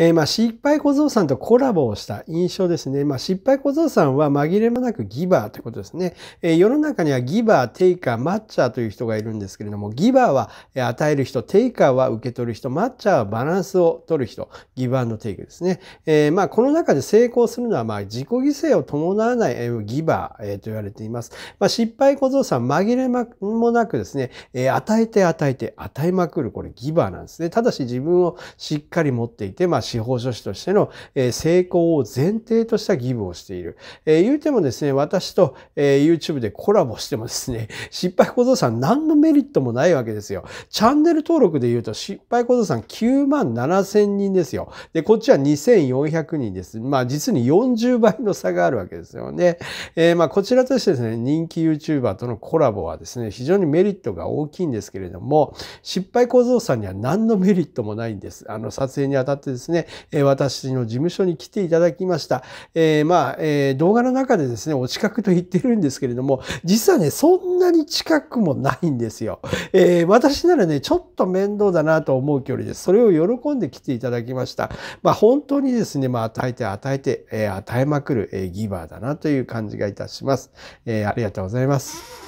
えー、まあ、失敗小僧さんとコラボをした印象ですね。まあ、失敗小僧さんは紛れもなくギバーということですね。えー、世の中にはギバー、テイカー、マッチャーという人がいるんですけれども、ギバーは与える人、テイカーは受け取る人、マッチャーはバランスを取る人、ギバーテイクですね。えー、まあ、この中で成功するのは、まあ、自己犠牲を伴わない、えギバー、えと言われています。まあ、失敗小僧さん、紛れもなくですね、え与えて与えて、与えまくる、これギバーなんですね。ただし自分をしっかり持っていて、まあ司法書士としての成功を前提とした義務をしている。えー、言うてもですね、私と、えー、YouTube でコラボしてもですね、失敗小僧さん何のメリットもないわけですよ。チャンネル登録で言うと失敗小僧さん9万7千人ですよ。で、こっちは2400人です。まあ実に40倍の差があるわけですよね。えー、まあこちらとしてですね、人気 YouTuber とのコラボはですね、非常にメリットが大きいんですけれども、失敗小僧さんには何のメリットもないんです。あの撮影にあたってですね、ね、え私の事務所に来ていただきました。えー、まあ、えー、動画の中でですね、お近くと言ってるんですけれども、実はね、そんなに近くもないんですよ。えー、私ならね、ちょっと面倒だなと思う距離です。それを喜んで来ていただきました。まあ、本当にですね、まあ、与えて与えて、え与えまくる、えギバーだなという感じがいたします。えありがとうございます。